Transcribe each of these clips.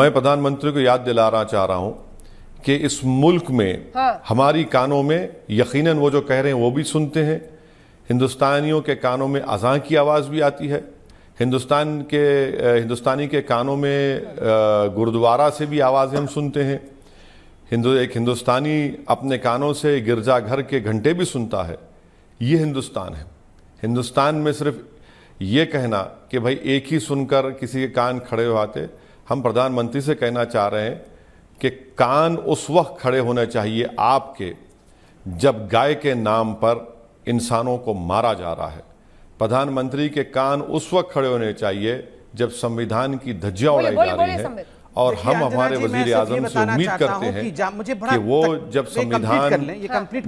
मैं प्रधानमंत्री को याद दिलाना चाह रहा हूं कि इस मुल्क में हाँ। हमारी कानों में यकीनन वो जो कह रहे हैं वो भी सुनते हैं हिंदुस्तानियों के कानों में अजा की आवाज़ भी आती है हिंदुस्तान के हिंदुस्तानी के कानों में गुरुद्वारा से भी आवाज़ें हम सुनते हैं हिंदु एक हिंदुस्तानी अपने कानों से गिरजाघर के घंटे भी सुनता है ये हिंदुस्तान है हिंदुस्तान में सिर्फ ये कहना कि भाई एक ही सुनकर किसी के कान खड़े हो आते हम प्रधानमंत्री से कहना चाह रहे हैं कि कान उस वक्त खड़े होने चाहिए आपके जब गाय के नाम पर इंसानों को मारा जा रहा है प्रधानमंत्री के कान उस वक्त खड़े होने चाहिए जब संविधान की धज्जियां उड़ाई जा रही है और हम हमारे वजीर आजम से उम्मीद करते हैं कि, कि वो जब संविधान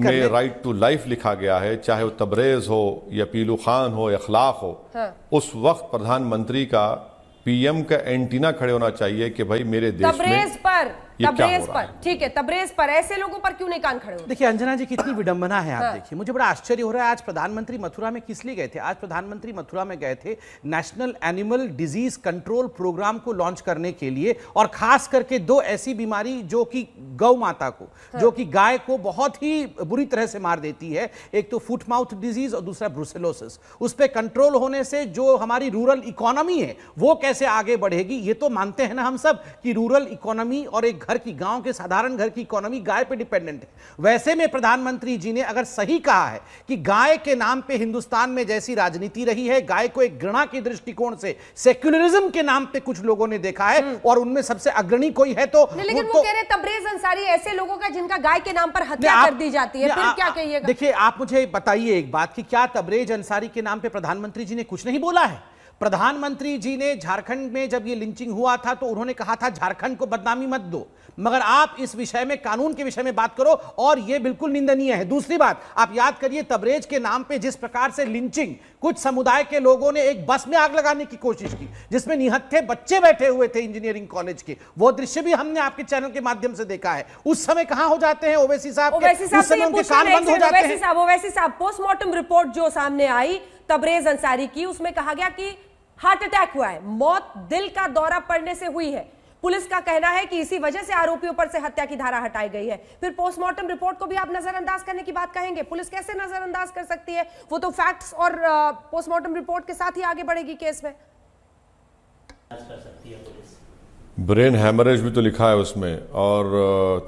में राइट टू लाइफ लिखा गया है चाहे वो तबरेज हो या पीलू खान हो या अखलाक हो हाँ। उस वक्त प्रधानमंत्री का पीएम का एंटीना खड़े होना चाहिए कि भाई मेरे देश में पर तब्रेज पर ठीक है तब्रेज पर ऐसे लोगों पर क्यों नहीं कान खड़े देखिए अंजना जी कितनी विडंबना है आप हाँ। देखिए मुझे बड़ा आश्चर्य हो रहा है आज प्रधानमंत्री मथुरा में किस लिए गए थे आज प्रधानमंत्री मथुरा में गए थे national animal disease control programme को लॉन्च करने के लिए और खास करके दो ऐसी बीमारी जो कि गौ माता को हाँ। जो कि गाय को बहुत ही बुरी तरह से मार देती है एक तो फुट माउथ डिजीज और दूसरा ब्रुसेलोसिस उस पर कंट्रोल होने से जो हमारी रूरल इकोनॉमी है वो कैसे आगे बढ़ेगी ये तो मानते हैं ना हम सब कि रूरल इकोनॉमी और एक घर की गांव के साधारण घर की इकोनॉमी गाय पे डिपेंडेंट है वैसे में प्रधानमंत्री जी ने अगर सही कहा है कि गाय के नाम पे हिंदुस्तान में जैसी राजनीति रही है गाय को एक घृणा के दृष्टिकोण से सेक्युलरिज्म के नाम पे कुछ लोगों ने देखा है हम्म। और उनमें सबसे अग्रणी कोई है तो लेकिन वो, वो तो कह रहे तबरेज अंसारी ऐसे लोगों का जिनका गाय के नाम पर हत्या कर दी जाती है क्या कहिएगा देखिए आप मुझे बताइए एक बात की क्या तबरेज अंसारी के नाम पर प्रधानमंत्री जी ने कुछ नहीं बोला है प्रधानमंत्री जी ने झारखंड में जब ये लिंचिंग हुआ था तो उन्होंने कहा था झारखंड को बदनामी मत दो मगर आप इस विषय में कानून के विषय में बात करो और यह बिल्कुल निंदनीय है दूसरी बात आप याद करिए तबरेज के नाम पे जिस प्रकार से लिंचिंग कुछ समुदाय के लोगों ने एक बस में आग लगाने की कोशिश की जिसमें निहत्थे बच्चे बैठे हुए थे इंजीनियरिंग कॉलेज के वो दृश्य भी हमने आपके चैनल के माध्यम से देखा है उस समय कहाँ हो जाते हैं ओवैसी साहब ओवैसी पोस्टमार्टम रिपोर्ट जो सामने आई तबरेज अंसारी की उसमें कहा गया कि हार्ट अटैक हुआ है मौत दिल का दौरा पड़ने से हुई है पुलिस का कहना है कि इसी वजह से आरोपियों पर से हत्या की धारा हटाई गई है फिर पोस्टमार्टम रिपोर्ट को भी आप नजरअंदाज करने की बात कहेंगे पुलिस कैसे नजरअंदाज कर सकती है वो तो फैक्ट्स और पोस्टमार्टम रिपोर्ट के साथ ही आगे बढ़ेगी केस में ब्रेन हैमरेज भी तो लिखा है उसमें और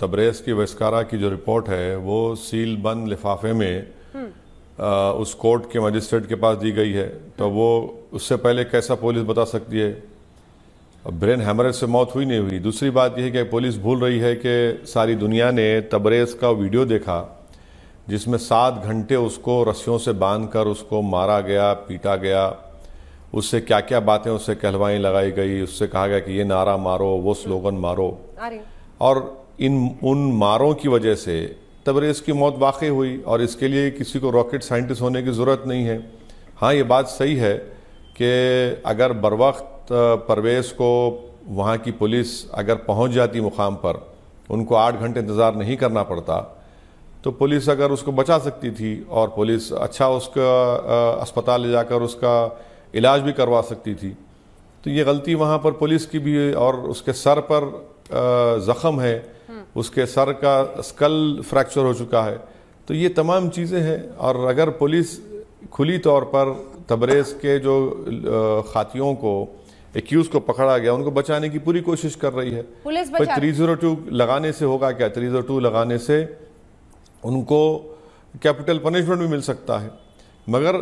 तबरेज की वस्कारा की जो रिपोर्ट है वो सील बंद लिफाफे में उस कोर्ट के मजिस्ट्रेट के पास दी गई है तो वो उससे पहले कैसा पुलिस बता सकती है ब्रेन हैमरेज से मौत हुई नहीं हुई दूसरी बात यह है कि पुलिस भूल रही है कि सारी दुनिया ने तबरेज का वीडियो देखा जिसमें सात घंटे उसको रस्सियों से बांध कर उसको मारा गया पीटा गया उससे क्या क्या बातें उससे कहलवाई लगाई गई उससे कहा गया कि ये नारा मारो वो स्लोगन मारो और इन उन मारों की वजह से तबरेज़ की मौत वाकई हुई और इसके लिए किसी को रॉकेट साइंटिस्ट होने की ज़रूरत नहीं है हाँ ये बात सही है कि अगर बर वक्त परवेज़ को वहाँ की पुलिस अगर पहुँच जाती मुकाम पर उनको आठ घंटे इंतज़ार नहीं करना पड़ता तो पुलिस अगर उसको बचा सकती थी और पुलिस अच्छा उसका अस्पताल ले जाकर उसका इलाज भी करवा सकती थी तो ये गलती वहाँ पर पुलिस की भी और उसके सर पर ज़ख़म है उसके सर का स्कल फ्रैक्चर हो चुका है तो ये तमाम चीज़ें हैं और अगर पुलिस खुली तौर पर तबरेज़ के जो खातियों को एक्यूज को पकड़ा गया उनको बचाने की पूरी कोशिश कर रही है पुलिस थ्री जीरो टू लगाने से होगा क्या थ्री जीरो टू लगाने से उनको कैपिटल पनिशमेंट भी मिल सकता है मगर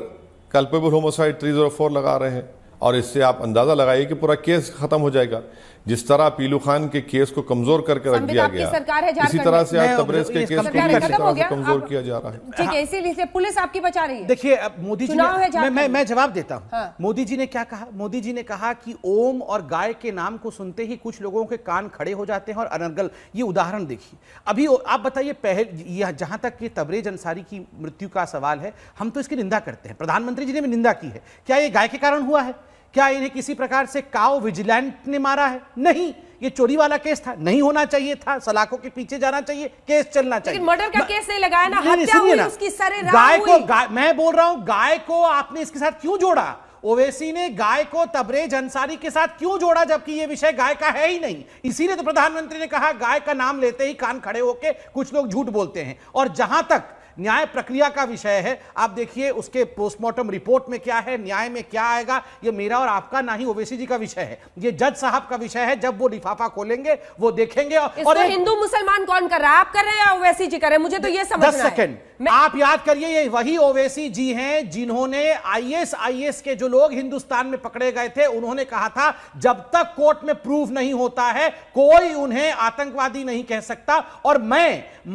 culpable homicide three zero four लगा रहे हैं और इससे आप अंदाज़ा लगाइए कि पूरा केस ख़त्म हो जाएगा जिस तरह पीलू खान के केस को कमजोर करके रख दिया गया सरकार है इसी तरह से आज के केस को कमजोर किया जा रहा है ठीक है इसीलिए पुलिस आपकी बचा रही है देखिए अब मोदी जी ने मैं मैं जवाब देता हूँ हाँ। मोदी जी ने क्या कहा मोदी जी ने कहा कि ओम और गाय के नाम को सुनते ही कुछ लोगों के कान खड़े हो जाते हैं और अनर्गल ये उदाहरण देखिए अभी आप बताइए पहले जहां तक ये तबरेज अंसारी की मृत्यु का सवाल है हम तो इसकी निंदा करते हैं प्रधानमंत्री जी ने भी निंदा की है क्या ये गाय के कारण हुआ है क्या इन्हें किसी प्रकार से काओ विजिलेंट ने मारा है नहीं ये चोरी वाला केस था नहीं होना चाहिए था सलाखों के पीछे जाना चाहिए केस चलना चाहिए मर्डर का केस नहीं लगाया ना हत्या हुई ना, उसकी सरे गाय को गाय मैं बोल रहा हूं गाय को आपने इसके साथ क्यों जोड़ा ओवैसी ने गाय को तबरेज अंसारी के साथ क्यों जोड़ा जबकि यह विषय गाय का है ही नहीं इसीलिए तो प्रधानमंत्री ने कहा गाय का नाम लेते ही कान खड़े होके कुछ लोग झूठ बोलते हैं और जहां तक न्याय प्रक्रिया का विषय है आप देखिए उसके पोस्टमार्टम रिपोर्ट में क्या है न्याय में क्या आएगा ये मेरा और आपका ना ही ओवैसी जी का विषय है ये जज साहब का विषय है जब वो लिफाफा खोलेंगे वो देखेंगे और हिंदू मुसलमान कौन कर रहा है आप कर रहे हैं ओवैसी जी कर रहे हैं मुझे तो ये समझ दस आप याद करिए ये वही ओवैसी जी हैं जिन्होंने आईएस आईएस के जो लोग हिंदुस्तान में पकड़े गए थे उन्होंने कहा था जब तक कोर्ट में प्रूफ नहीं होता है कोई उन्हें आतंकवादी नहीं कह सकता और मैं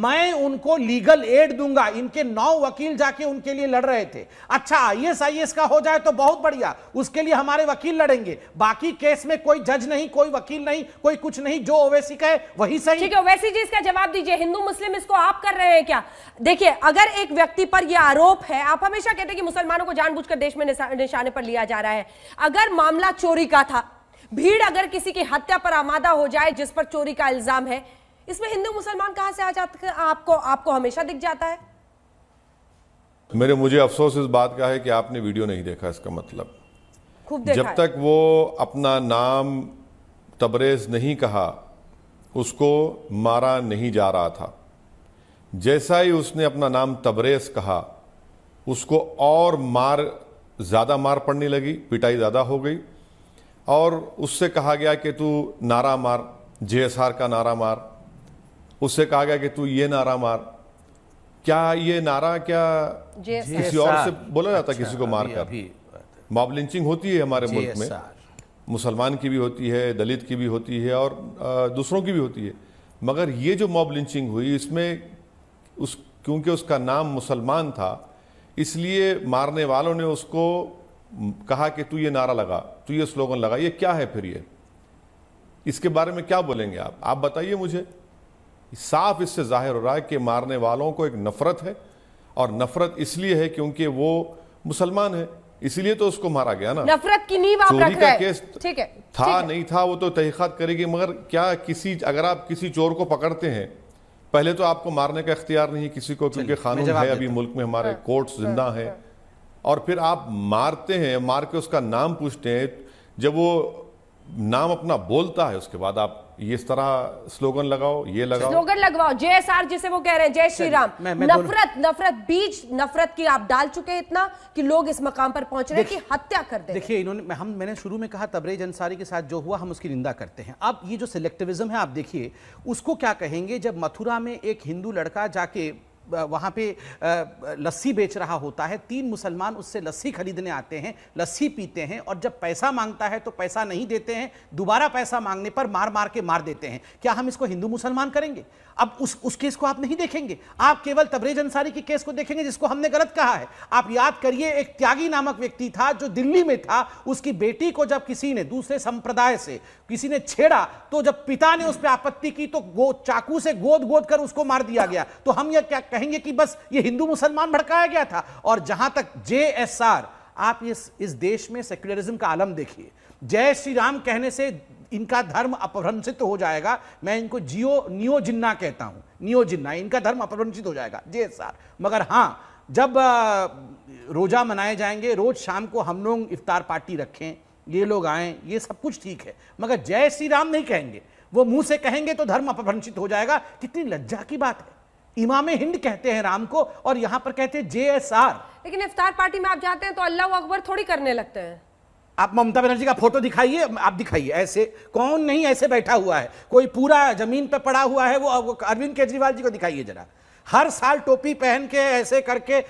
मैं उनको लीगल एड दूंगा होगा इनके नौ वकील जाके उनके लिए लड़ रहे थे अच्छा आईएस आईएस का हो जाए तो बहुत बढ़िया उसके लिए हमारे वकील लड़ेंगे बाकी केस में कोई जज नहीं कोई वकील नहीं कोई कुछ नहीं जो ओवैसी का है वही सही ठीक है ओवैसी जी इसका जवाब दीजिए हिंदू मुस्लिम इसको आप कर रहे हैं क्या देखिए अगर एक व्यक्ति पर यह आरोप है आप हमेशा कहते हैं कि मुसलमानों को जानबूझकर देश में निशाने पर लिया जा रहा है अगर मामला चोरी का था भीड़ अगर किसी की हत्या पर आमादा हो जाए जिस पर चोरी का इल्जाम है इसमें हिंदू मुसलमान कहां से आ जाते आपको आपको हमेशा दिख जाता है मेरे मुझे अफसोस इस बात का है कि आपने वीडियो नहीं देखा इसका मतलब खूब देखा जब तक वो अपना नाम तबरेज नहीं कहा उसको मारा नहीं जा रहा था जैसा ही उसने अपना नाम तबरेज कहा उसको और मार ज़्यादा मार पड़ने लगी पिटाई ज़्यादा हो गई और उससे कहा गया कि तू नारा मार जे का नारा मार उससे कहा गया कि तू ये नारा मार क्या ये नारा क्या किसी और से अच्छा, बोला जाता अच्छा, किसी को मारकर मॉब लिंचिंग होती है हमारे मुल्क में मुसलमान की भी होती है दलित की भी होती है और दूसरों की भी होती है मगर ये जो मॉब लिंचिंग हुई इसमें उस क्योंकि उसका नाम मुसलमान था इसलिए मारने वालों ने उसको कहा कि तू ये नारा लगा तू ये स्लोगन लगा ये क्या है फिर ये इसके बारे में क्या बोलेंगे आप आप बताइए मुझे साफ इससे जाहिर हो रहा है कि मारने वालों को एक नफ़रत है और नफ़रत इसलिए है क्योंकि वो मुसलमान है इसलिए तो उसको मारा गया ना नफरत की नींव आप रख रहे केस ठीक है था ठीक नहीं था वो तो तहकीकत करेगी मगर क्या किसी अगर आप किसी चोर को पकड़ते हैं पहले तो आपको मारने का इख्तियार नहीं किसी को क्योंकि कानून है अभी मुल्क में हमारे हाँ, कोर्ट हाँ, जिंदा है हाँ। और फिर आप मारते हैं मार के उसका नाम पूछते हैं जब वो नाम अपना बोलता है उसके बाद आप इस तरह स्लोगन लगाओ ये लगाओ स्लोगन लगवाओ जय जेएसआर जिसे वो कह रहे हैं जय श्री राम मैं, मैं नफरत नफरत बीज नफरत की आप डाल चुके हैं इतना कि लोग इस मकाम पर पहुंच रहे हैं कि हत्या कर दे देखिए इन्होंने मैं, हम मैंने शुरू में कहा तबरेज अंसारी के साथ जो हुआ हम उसकी निंदा करते हैं अब ये जो सिलेक्टिविज्म है आप देखिए उसको क्या कहेंगे जब मथुरा में एक हिंदू लड़का जाके वहाँ पे लस्सी बेच रहा होता है तीन मुसलमान उससे लस्सी खरीदने आते हैं लस्सी पीते हैं और जब पैसा मांगता है तो पैसा नहीं देते हैं दोबारा पैसा मांगने पर मार मार के मार देते हैं क्या हम इसको हिंदू मुसलमान करेंगे अब उस उस केस को आप नहीं देखेंगे आप केवल तबरेज अंसारी के केस को देखेंगे जिसको हमने गलत कहा है आप याद करिए एक त्यागी नामक व्यक्ति था जो दिल्ली में था उसकी बेटी को जब किसी ने दूसरे संप्रदाय से किसी ने छेड़ा तो जब पिता ने उस पर आपत्ति की तो वो चाकू से गोद गोद कर उसको मार दिया गया तो हम यह क्या कहेंगे कि बस ये हिंदू मुसलमान भड़काया गया था और जहां तक जे एस आर आप इस इस देश में सेक्युलरिज्म का आलम देखिए जय श्री राम कहने से इनका धर्म अपभ्रंशित हो जाएगा मैं इनको जियो नियो जिन्ना कहता हूं नियो जिन्ना इनका धर्म अपभ्रंशित हो जाएगा जे आर मगर हाँ जब रोज़ा मनाए जाएंगे रोज़ शाम को हम लोग इफ्तार पार्टी रखें ये लोग आए ये सब कुछ ठीक है मगर जय श्री राम नहीं कहेंगे वो मुंह से कहेंगे तो धर्म अपभ्रंशित हो जाएगा कितनी लज्जा की बात है इमाम हिंद कहते हैं राम को और यहाँ पर कहते हैं जेएसआर लेकिन इफ्तार पार्टी में आप जाते हैं तो अल्लाह अकबर थोड़ी करने लगते हैं आप ममता बनर्जी का फोटो दिखाइए आप दिखाइए ऐसे कौन नहीं ऐसे बैठा हुआ है कोई पूरा जमीन पर पड़ा हुआ है वो अरविंद केजरीवाल जी को दिखाइए जरा हर साल टोपी पहन के ऐसे करके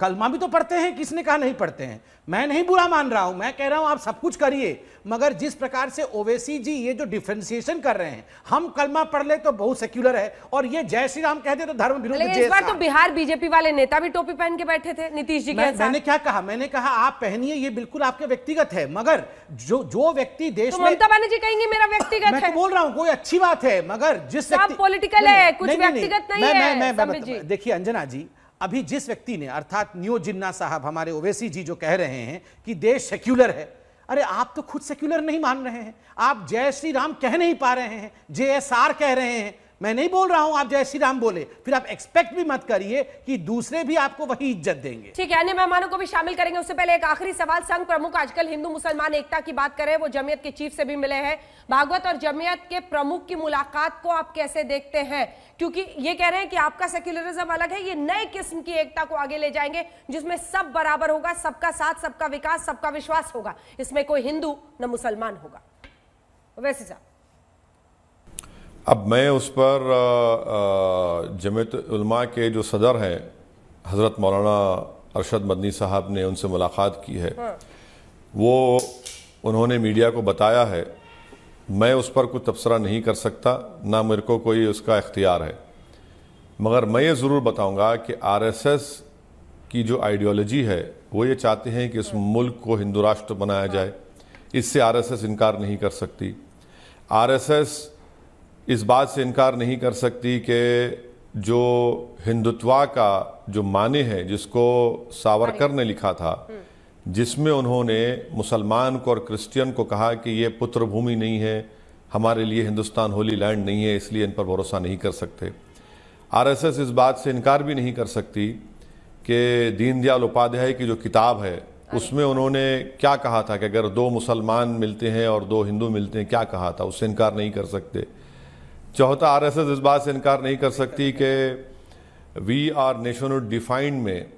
कलमा भी तो पढ़ते हैं किसने कहा नहीं पढ़ते हैं मैं नहीं बुरा मान रहा हूं मैं कह रहा हूं आप सब कुछ करिए मगर जिस प्रकार से ओवैसी जी ये जो डिफ्रेंसिएशन कर रहे हैं हम कलमा पढ़ ले तो बहुत सेक्युलर है और ये जय श्री राम कहते तो धर्म विरोध इस बार तो बिहार बीजेपी वाले नेता भी टोपी पहन के बैठे थे नीतीश जी मैं, के मैंने क्या कहा मैंने कहा आप पहनिए ये बिल्कुल आपके व्यक्तिगत है मगर जो जो व्यक्ति देश तो में ममता बनर्जी कहेंगे मेरा तो व्यक्तिगत मैं बोल रहा हूँ कोई अच्छी बात है मगर जिस तो पोलिटिकल है कुछ व्यक्तिगत नहीं है देखिए अंजना जी अभी जिस व्यक्ति ने अर्थात न्यो जिन्ना साहब हमारे ओवैसी जी जो कह रहे हैं कि देश सेक्युलर है अरे आप तो खुद सेक्युलर नहीं मान रहे हैं आप जय श्री राम कह नहीं पा रहे हैं जे एस आर कह रहे हैं मैं नहीं बोल रहा हूं आप जय श्री राम बोले फिर आप एक्सपेक्ट भी मत करिए कि दूसरे भी आपको वही इज्जत देंगे ठीक है अन्य मेहमानों को भी शामिल करेंगे उससे पहले एक आखिरी सवाल संघ प्रमुख आजकल हिंदू मुसलमान एकता की बात करें वो जमीयत के चीफ से भी मिले हैं भागवत और जमीयत के प्रमुख की मुलाकात को आप कैसे देखते हैं क्योंकि ये कह रहे हैं कि आपका सेक्युलरिज्म अलग है ये नए किस्म की एकता को आगे ले जाएंगे जिसमें सब बराबर होगा सबका साथ सबका विकास सबका विश्वास होगा इसमें कोई हिंदू न मुसलमान होगा वैसे साहब अब मैं उस पर जमत के जो सदर हैं हज़रत मौलाना अरशद मदनी साहब ने उनसे मुलाकात की है हाँ। वो उन्होंने मीडिया को बताया है मैं उस पर कोई तबसरा नहीं कर सकता ना मेरे को कोई उसका इख्तियार है मगर मैं ये ज़रूर बताऊंगा कि आरएसएस की जो आइडियोलॉजी है वो ये चाहते हैं कि इस हाँ। मुल्क को हिंदू राष्ट्र बनाया हाँ। जाए इससे आरएसएस इनकार नहीं कर सकती आरएसएस इस बात से इनकार नहीं कर सकती कि जो हिंदुत्वा का जो माने है जिसको सावरकर ने लिखा था हम्म। जिसमें उन्होंने मुसलमान को और क्रिश्चियन को कहा कि ये पुत्र भूमि नहीं है हमारे लिए हिंदुस्तान होली लैंड नहीं है इसलिए इन पर भरोसा नहीं कर सकते आरएसएस इस बात से इनकार भी नहीं कर सकती कि दीनदयाल उपाध्याय की जो किताब है उसमें उन्होंने क्या कहा था कि अगर दो मुसलमान मिलते हैं और दो हिंदू मिलते हैं क्या कहा था उससे इनकार नहीं कर सकते चौथा आरएसएस इस बात से इनकार नहीं कर सकती कि वी आर नेशन डिफाइंड में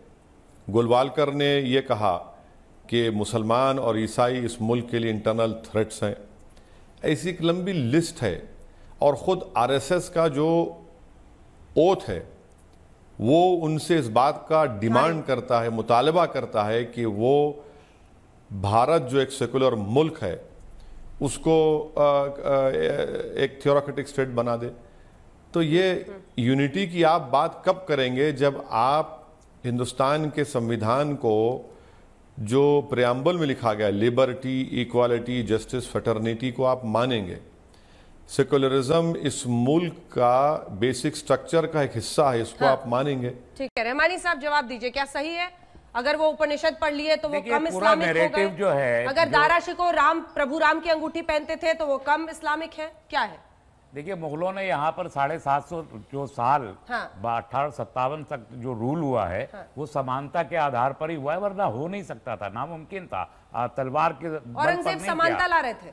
गुलवालकर ने यह कहा कि मुसलमान और ईसाई इस मुल्क के लिए इंटरनल थ्रेट्स हैं ऐसी एक लंबी लिस्ट है और ख़ुद आरएसएस का जो ओथ है वो उनसे इस बात का डिमांड हाँ। करता है मुतालबा करता है कि वो भारत जो एक सेकुलर मुल्क है उसको एक थियोराटिक स्टेट बना दे तो ये यूनिटी की आप बात कब करेंगे जब आप हिंदुस्तान के संविधान को जो प्रयाम्बल में लिखा गया लिबर्टी इक्वालिटी जस्टिस फेटर्निटी को आप मानेंगे सेकुलरिज्म इस मुल्क का बेसिक स्ट्रक्चर का एक हिस्सा है इसको हाँ, आप मानेंगे ठीक है रहमानी साहब जवाब दीजिए क्या सही है अगर वो उपनिषद पढ़ लिए तो वो कम इस्लामिक हो जो है अगर दारा शिको राम प्रभु राम की अंगूठी पहनते थे तो वो कम इस्लामिक है क्या है देखिए मुगलों ने यहाँ पर साढ़े सात सौ जो साल हाँ। अठारह सत्तावन तक जो रूल हुआ है हाँ। वो समानता के आधार पर ही हुआ है वरना हो नहीं सकता था नामुमकिन था तलवार के और समानता ला रहे थे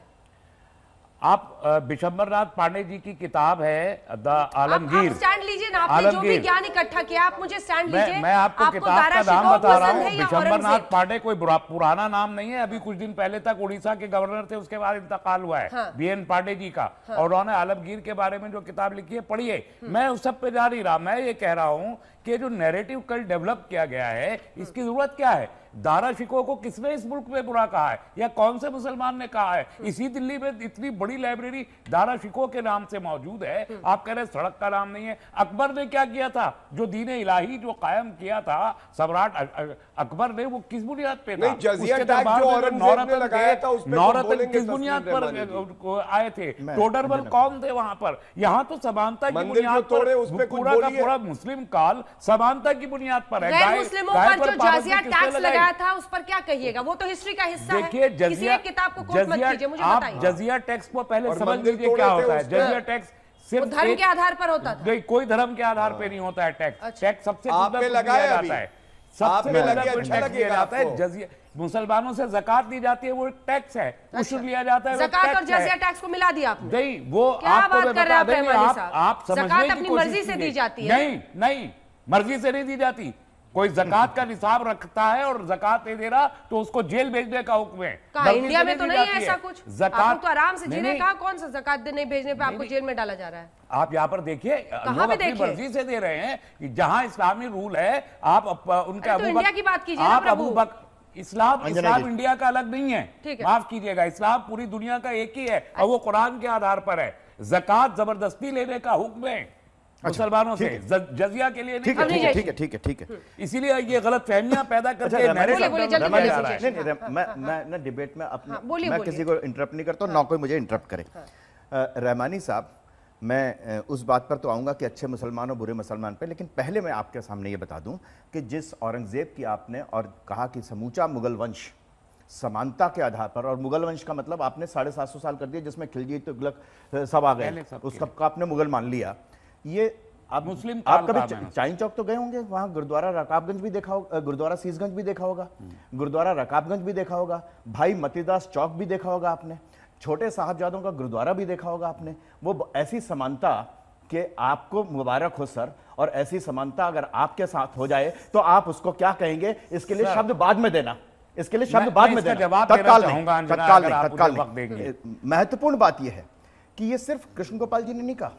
आप नाथ पांडे जी की किताब है द आलमगीर स्टैंड लीजिए ना आपने जो भी ज्ञान इकट्ठा किया आप मुझे स्टैंड लीजिए मैं, मैं आपको, आपको किताब का नाम बता रहा हूँ नाथ पांडे कोई पुराना नाम नहीं है अभी कुछ दिन पहले तक उड़ीसा के गवर्नर थे उसके बाद इंतकाल हुआ है हाँ। बी एन पांडे जी का हाँ। और उन्होंने आलमगीर के बारे में जो किताब लिखी है पढ़िए मैं उस सब पे जा नहीं रहा मैं ये कह रहा हूँ कि जो नेरेटिव कल डेवलप किया गया है इसकी जरूरत क्या है दारा शिको को किसने इस मुल्क में बुरा कहा है या कौन से मुसलमान ने कहा है हम्म। इसी दिल्ली में इतनी बड़ी लाइब्रेरी दारा शिको के नाम से मौजूद है हम्म। आप कह रहे सड़क का नाम नहीं है अकबर ने क्या किया था जो दीन इलाही जो कायम किया था सम्राट अकबर ने वो किस बुनियाद पे नौरतन तो किस बुनियाद पर आए थे टोडरबल कौन थे वहां पर यहाँ तो समानता की बुनियाद पूरा का पूरा मुस्लिम काल समानता की बुनियाद पर है जाजिया टैक्स लगाया क्या था उस पर क्या कहिएगा वो तो हिस्ट्री का हिस्सा है किसी एक किताब को मत कीजिए मुझे आप जजिया टैक्स को पहले समझ लीजिए क्या होता है जजिया टैक्स सिर्फ धर्म के आधार पर होता था नहीं कोई धर्म के आधार हाँ। पर नहीं होता है टैक्स अच्छा। टैक्स सबसे लगाया जाता है सबसे अच्छा जाता है जजिया मुसलमानों से जक़ात दी जाती है वो टैक्स है उशर अच्छा। लिया जाता है जक़ात और जजिया टैक्स को मिला दिया आपने नहीं वो आपको बात कर रहे हैं आप, आप समझ अपनी मर्जी से दी जाती है नहीं नहीं मर्जी से नहीं दी जाती कोई जकत का निसाब रखता है और जकत नहीं दे रहा तो उसको जेल भेजने का हुक्म है इंडिया में तो नहीं है ऐसा कुछ जकत तो आराम से जीने का कौन सा जकत नहीं भेजने पे आपको जेल में डाला जा रहा है आप यहाँ पर देखिए लोग अपनी मर्जी से दे रहे हैं कि जहाँ इस्लामी रूल है आप उनका तो इंडिया की बात कीजिए आप अबू बक इस्लाम इस्लाम इंडिया का अलग नहीं है माफ कीजिएगा इस्लाम पूरी दुनिया का एक ही है और वो अच्छा। कुरान के आधार पर है जकत जबरदस्ती लेने का हुक्म है मुसलमानों अच्छा। से जजिया के लिए ठीक है ठीक है ठीक है ठीक है इसीलिए ये गलत फहमियां पैदा अच्छा, करके अच्छा, मैं डिबेट में अपना हाँ, किसी को इंटरप्ट नहीं करता ना हाँ। कोई मुझे इंटरप्ट करे हाँ। रहमानी साहब मैं उस बात पर तो आऊँगा कि अच्छे मुसलमान और बुरे मुसलमान पे लेकिन पहले मैं आपके सामने ये बता दूं कि जिस औरंगज़ेब की आपने और कहा कि समूचा मुगल वंश समानता के आधार पर और मुगल वंश का मतलब आपने साढ़े सात सौ साल कर दिया जिसमें खिलजी तुगलक सब आ गए उस सब का आपने मुगल मान लिया ये आप मुस्लिम आप कभी चाइन चौक तो गए होंगे वहां गुरुद्वारा रकाबगंज भी देखा होगा गुरुद्वारा सीसगंज भी देखा होगा हम्म। गुरुद्वारा रकाबगंज भी देखा होगा भाई मतीदास चौक भी देखा होगा आपने छोटे साहबजादों का गुरुद्वारा भी देखा होगा आपने वो ऐसी समानता के आपको मुबारक हो सर और ऐसी समानता अगर आपके साथ हो जाए तो आप उसको क्या कहेंगे इसके लिए शब्द बाद में देना इसके लिए शब्द बाद में देना तत्काल तत्काल तत्काल महत्वपूर्ण बात यह है कि ये सिर्फ कृष्ण गोपाल जी ने नहीं कहा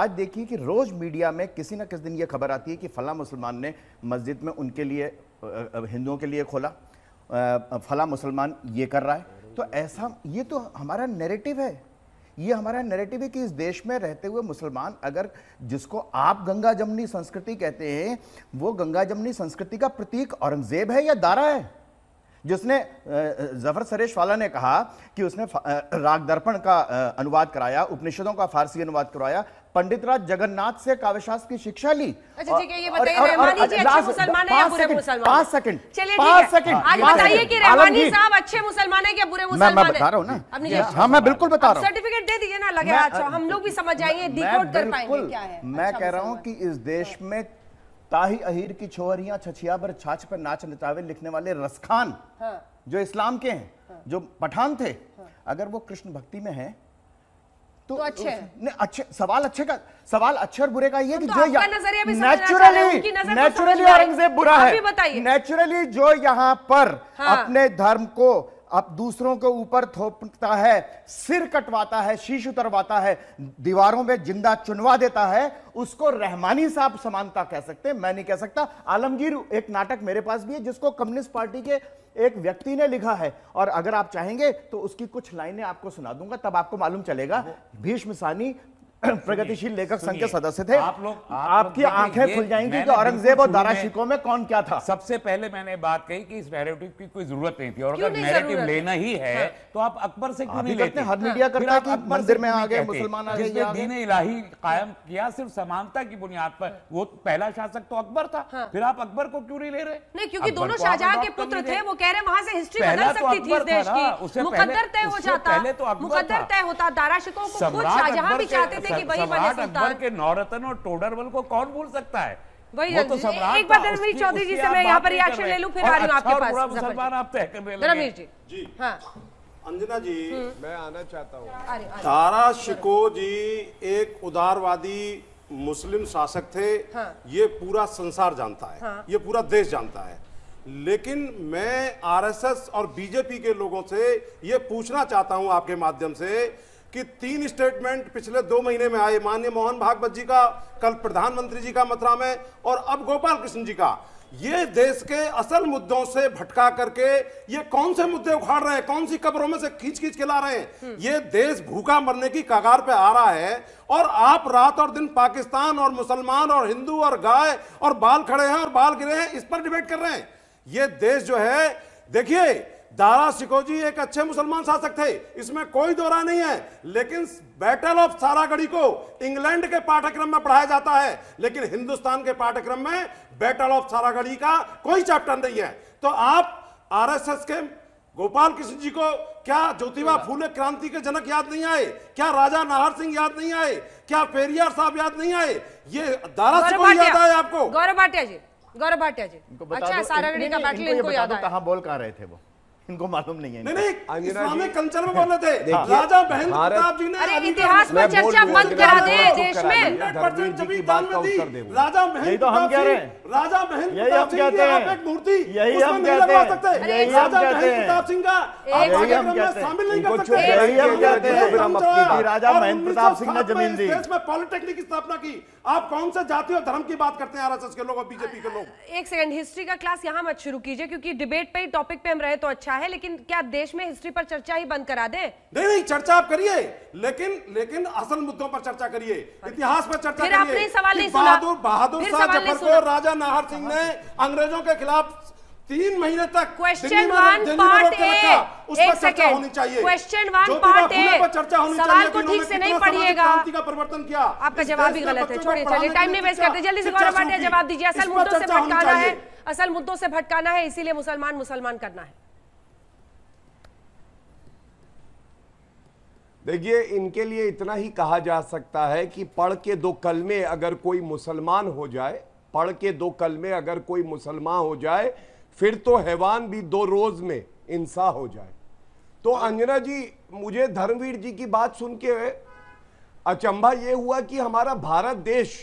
आज देखिए कि रोज़ मीडिया में किसी ना किसी दिन ये खबर आती है कि फ़ला मुसलमान ने मस्जिद में उनके लिए हिंदुओं के लिए खोला फ़ला मुसलमान ये कर रहा है तो ऐसा ये तो हमारा नेरेटिव है ये हमारा नेरेटिव है कि इस देश में रहते हुए मुसलमान अगर जिसको आप गंगा जमनी संस्कृति कहते हैं वो गंगा जमनी संस्कृति का प्रतीक औरंगजेब है या दारा है जिसने जफर सरेश वाला ने कहा कि उसने राग दर्पण का अनुवाद कराया उपनिषदों का फारसी अनुवाद करवाया पंडित राज जगन्नाथ से काव्यशास्त्र की शिक्षा ली अच्छा ठीक है ये सेकंड मुसलमान है हाँ, हाँ मैं बिल्कुल सर्टिफिकेट दे दीजिए ना लगे अच्छा, हम लोग भी समझ है मैं अच्छा कह रहा हूँ कि इस देश में ताही अहीर की छोहरियां छछिया पर छाछ पर नाच नचावे लिखने वाले रसखान हाँ। जो इस्लाम के हैं हाँ। जो पठान थे हाँ। अगर वो कृष्ण भक्ति में है तो, तो अच्छे नहीं अच्छे सवाल अच्छे का सवाल अच्छे और बुरे का ये कि तो जो नेचुरली नेचुरली तो औरंगजेब बुरा है नेचुरली जो यहाँ पर हाँ। अपने धर्म को अब दूसरों के ऊपर थोपता है सिर कटवाता है शीश उतरवाता है दीवारों में जिंदा चुनवा देता है उसको रहमानी साहब समानता कह सकते हैं मैं नहीं कह सकता आलमगीर एक नाटक मेरे पास भी है जिसको कम्युनिस्ट पार्टी के एक व्यक्ति ने लिखा है और अगर आप चाहेंगे तो उसकी कुछ लाइनें आपको सुना दूंगा तब आपको मालूम चलेगा भीष्म सानी प्रगतिशील लेखक संघ के सदस्य थे आप लोग आपकी आंखें खुल जाएंगी कि औरंगजेब और दारा शिको में कौन क्या था सबसे पहले मैंने बात कही कि इस नैरेटिव की कोई जरूरत नहीं थी और अगर नैरेटिव लेना ही है हाँ। तो आप अकबर से क्यों नहीं लेते हर मीडिया करता कि मंदिर में आ गए मुसलमान आ गए दीन इलाही कायम किया सिर्फ समानता की बुनियाद पर वो पहला शासक तो अकबर था हाँ। फिर आप अकबर को क्यों नहीं ले रहे नहीं क्योंकि दोनों शाहजहां के पुत्र थे वो कह रहे हैं वहां से हिस्ट्री बदल तो सकती थी देश की मुकद्दर तय हो जाता तो मुकद्दर तय होता दारा शिकों को खुद शाहजहां भी चाहते थे अकबर के नौरतन और टोडरवल को कौन भूल सकता है वही वो तो एक बार धर्मवीर चौधरी जी से मैं यहाँ पर रिएक्शन ले फिर आ रही हूँ आपके अच्छा पास मुसलमान आप तय धर्मवीर जी हाँ अंजना जी हम्म। मैं आना चाहता हूँ तारा शिको जी एक उदारवादी मुस्लिम शासक थे हाँ। ये पूरा संसार जानता है हाँ। ये पूरा देश जानता है लेकिन मैं आरएसएस और बीजेपी के लोगों से ये पूछना चाहता हूँ आपके माध्यम से कि तीन स्टेटमेंट पिछले दो महीने में आए माननीय मोहन भागवत जी का कल प्रधानमंत्री जी का मथुरा में और अब गोपाल कृष्ण जी का ये देश के असल मुद्दों से भटका करके ये कौन से मुद्दे उखाड़ रहे हैं कौन सी कब्रों में से खींच खींच के ला रहे हैं हम्म। ये देश भूखा मरने की कगार पे आ रहा है और आप रात और दिन पाकिस्तान और मुसलमान और हिंदू और गाय और बाल खड़े हैं और बाल गिरे हैं इस पर डिबेट कर रहे हैं ये देश जो है देखिए दारा शिकोजी एक अच्छे मुसलमान शासक थे इसमें कोई दौरा नहीं है लेकिन बैटल ऑफ सारागढ़ी को इंग्लैंड के पाठ्यक्रम में पढ़ाया जाता है लेकिन हिंदुस्तान के पाठ्यक्रम में बैटल ऑफ सारागढ़ी का कोई चैप्टर नहीं है तो आप आरएसएस के गोपाल कृष्ण जी को क्या ज्योतिबा फूले क्रांति के जनक याद नहीं आए क्या राजा नाहर सिंह याद नहीं आए क्या पेरियार साहब याद नहीं आए ये दारा शिकोजी याद आए आपको गौरव भाटिया जी गौरव भाटिया जी अच्छा सारागढ़ी का बैटल इनको याद आया कहां बोल कहां रहे थे वो इनको मालूम नहीं है नहीं नहीं इस्लामिक कल्चर में बोले थे राजा बहन प्रताप जी ने तो इतिहास पर चर्चा बंद करा दे देश में 100% जमीन दान में दी राजा बहन तो हम कह रहे हैं राजा महेंद्र प्रताप सिंह की आप एक मूर्ति यही हम कहते हैं यही हम कहते हैं प्रताप सिंह का आप कार्यक्रम में शामिल नहीं कर सकते यही हम कहते हैं फिर हम अपनी भी राजा महेंद्र प्रताप सिंह ने जमीन दी देश में पॉलिटेक्निक की स्थापना की आप कौन से जाति और धर्म की बात करते हैं आरएसएस के लोग और बीजेपी के लोग एक सेकंड हिस्ट्री का क्लास यहाँ मत शुरू कीजिए क्योंकि डिबेट पे टॉपिक पे हम रहे तो अच्छा है लेकिन क्या देश में हिस्ट्री पर चर्चा ही बंद करा दे नहीं नहीं चर्चा आप करिए लेकिन लेकिन असल मुद्दों पर चर्चा करिए अच्छा। इतिहास पर चर्चा करिए आपने सवाल नहीं सुना बहादुर बहादुर शाह जफर को राजा नाहर सिंह ने अंग्रेजों के खिलाफ तीन महीने तक क्वेश्चन वन पार्ट ए एक सेकेंड होनी चाहिए क्वेश्चन वन पार्ट ए चर्चा होनी सवाल को ठीक से नहीं पढ़िएगा का परिवर्तन किया आपका जवाब भी गलत है छोड़िए चलिए टाइम नहीं वेस्ट करते जल्दी से गौरव पांडे जवाब दीजिए असल मुद्दों से भटकाना है असल मुद्दों से भटकाना है इसीलिए मुसलमान मुसलमान करना है देखिए इनके लिए इतना ही कहा जा सकता है कि पढ़ के दो कलमे अगर कोई मुसलमान हो जाए पढ़ के दो कल में अगर कोई मुसलमान हो जाए फिर तो हैवान भी दो रोज में इंसा हो जाए तो अंजना जी मुझे धर्मवीर जी की बात सुन के अचंभा यह हुआ कि हमारा भारत देश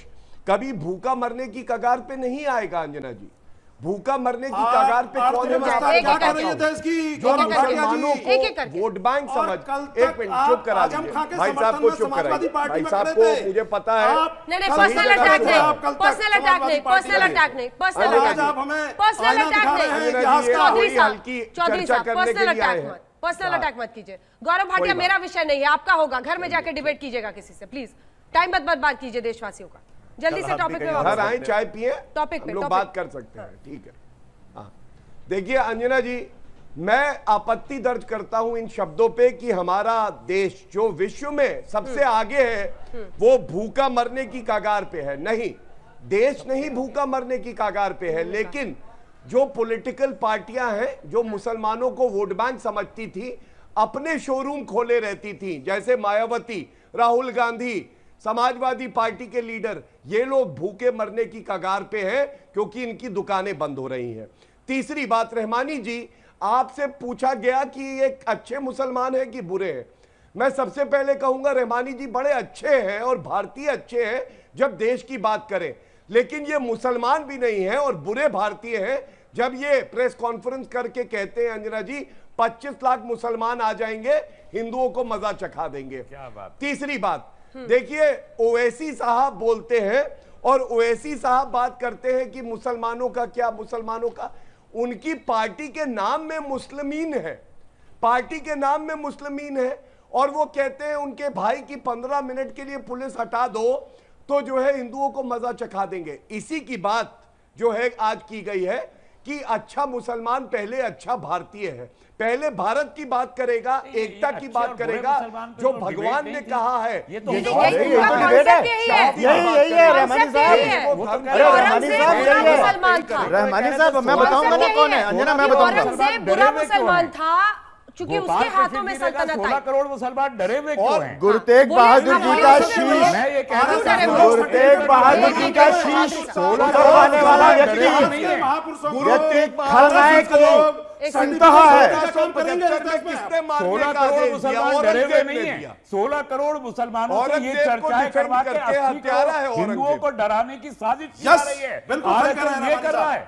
कभी भूखा मरने की कगार पे नहीं आएगा अंजना जी भूखा मरने की कगार पे कौन है वोट बैंक समझ एक मिनट चुप करा भाई साहब को चुप करा भाई साहब को मुझे पता है पर्सनल अटैक नहीं पर्सनल अटैक नहीं पर्सनल अटैक हाँ। मत कीजिए गौरव भाटिया मेरा विषय नहीं है आपका होगा घर में जाके डिबेट कीजिएगा किसी से प्लीज टाइम मत बर्बाद कीजिए देशवासियों का जल्दी से टॉपिक पे घर आए चाय पिए टॉपिक पे लोग बात कर सकते हैं ठीक है हाँ। देखिए अंजना जी मैं आपत्ति दर्ज करता हूं इन शब्दों पे कि हमारा देश जो विश्व में सबसे हम्म। आगे है हम्म। वो भूखा मरने की कागार पे है नहीं देश नहीं भूखा मरने की कागार पे है हम्म। लेकिन जो पॉलिटिकल पार्टियां हैं जो मुसलमानों को वोट बैंक समझती थी अपने शोरूम खोले रहती थी जैसे मायावती राहुल गांधी समाजवादी पार्टी के लीडर ये लोग भूखे मरने की कगार पे हैं क्योंकि इनकी दुकानें बंद हो रही हैं तीसरी बात रहमानी जी आपसे पूछा गया कि ये अच्छे मुसलमान हैं कि बुरे हैं मैं सबसे पहले कहूंगा रहमानी जी बड़े अच्छे हैं और भारतीय अच्छे हैं जब देश की बात करें लेकिन ये मुसलमान भी नहीं है और बुरे भारतीय हैं जब ये प्रेस कॉन्फ्रेंस करके कहते हैं अंजना जी 25 लाख मुसलमान आ जाएंगे हिंदुओं को मजा चखा देंगे क्या बात तीसरी बात देखिए ओवैसी साहब बोलते हैं और ओवैसी साहब बात करते हैं कि मुसलमानों का क्या मुसलमानों का उनकी पार्टी के नाम में मुस्लिमीन है पार्टी के नाम में मुस्लिमीन है और वो कहते हैं उनके भाई की पंद्रह मिनट के लिए पुलिस हटा दो तो जो है हिंदुओं को मजा चखा देंगे इसी की बात जो है आज की गई है कि अच्छा मुसलमान पहले अच्छा भारतीय है पहले भारत की बात करेगा एकता की बात करेगा जो तो भगवान ने कहा है ये तो, तो, तो रहमानी साहब मैं बताऊंगा ना कौन है अंजना मैं बताऊंगा बुरा मुसलमान था क्योंकि उसके हाथों में हाँ, सल्तनत सोलह करोड़ मुसलमान डरे हुए और तेग बहादुर जी का शीश मैं ये कह रहा हूँ तेग बहादुर जी का शीश करवाने वाला व्यक्ति खलनायक है सोलह करोड़ मुसलमान डरे हुए नहीं है सोलह करोड़ मुसलमानों से ये चर्चाएं करवा के हिंदुओं को डराने की साजिश कर रही है ये कर रहा है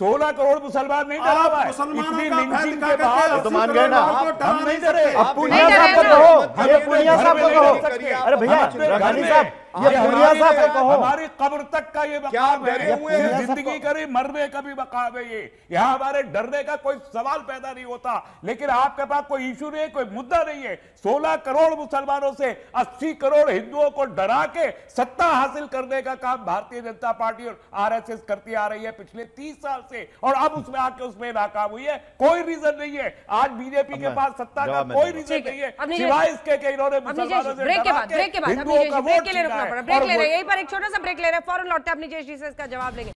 सोलह करोड़ मुसलमान नहीं डरा मुसलमान के बाद गए ना हम नहीं डरे अब पुनिया साहब को कहो अरे पुनिया साहब को कहो अरे भैया साहब ये साहब है कहो हमारी कब्र तक का ये क्या है हुए जिंदगी करी मरने का भी बकाव है ये यहाँ हमारे डरने का कोई सवाल पैदा नहीं होता लेकिन आपके पास कोई इश्यू नहीं कोई मुद्दा नहीं है सोलह करोड़ मुसलमानों से अस्सी करोड़ हिंदुओं को डरा के सत्ता हासिल करने का काम भारतीय जनता पार्टी और आर करती आ रही है पिछले तीस साल से और अब उसमें आके उसमें नाकाम हुई है कोई रीजन नहीं है आज बीजेपी के पास सत्ता का कोई रीजन नहीं है सिवाय इसके इन्होंने मुसलमानों से हिंदुओं का वोट करना पड़ा ब्रेक ले रहे हैं यही पर एक छोटा सा ब्रेक ले रहे हैं फॉरन लौटते हैं अपनी जेश का जवाब लेंगे